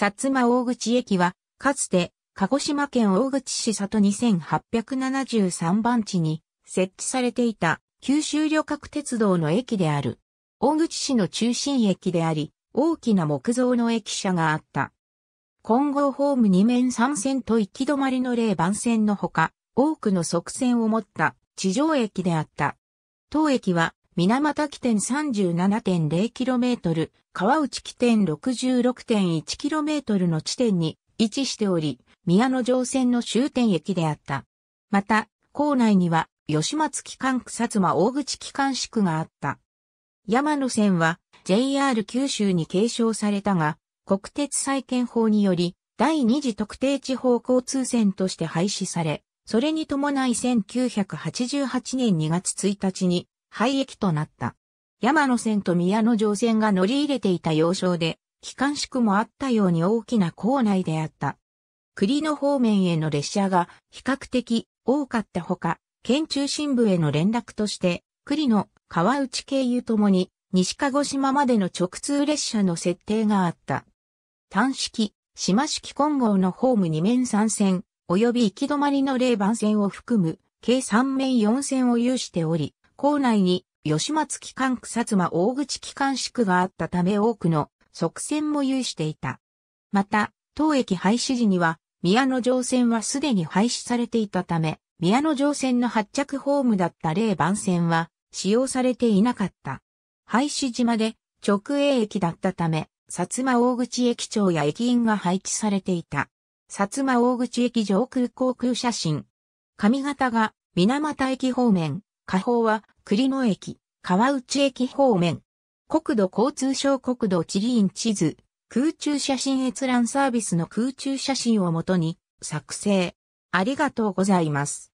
薩摩大口駅は、かつて、鹿児島県大口市里2873番地に設置されていた九州旅客鉄道の駅である。大口市の中心駅であり、大きな木造の駅舎があった。混合ホーム2面3線と行き止まりの例番線のほか、多くの側線を持った地上駅であった。当駅は水俣起点 37.0km、川内起点 66.1km の地点に位置しており、宮野城線の終点駅であった。また、校内には、吉松機関区薩摩大口機関宿があった。山野線は JR 九州に継承されたが、国鉄再建法により、第二次特定地方交通線として廃止され、それに伴い1988年2月1日に廃駅となった。山野線と宮野城線が乗り入れていた要衝で、機関宿もあったように大きな構内であった。栗の方面への列車が比較的多かったほか、県中心部への連絡として、栗の川内経由ともに西鹿児島までの直通列車の設定があった。単式、島式混合のホーム2面3線、及び行き止まりの0番線を含む、計3面4線を有しており、校内に吉松機関区薩摩大口機関宿があったため多くの側線も有していた。また、当駅廃止時には、宮野城線はすでに廃止されていたため、宮野城線の発着ホームだった霊番線は使用されていなかった。廃止時まで直営駅だったため、薩摩大口駅長や駅員が配置されていた。薩摩大口駅上空航空写真。髪型が水俣駅方面、下方は栗野駅、川内駅方面。国土交通省国土地理院地図、空中写真閲覧サービスの空中写真をもとに作成。ありがとうございます。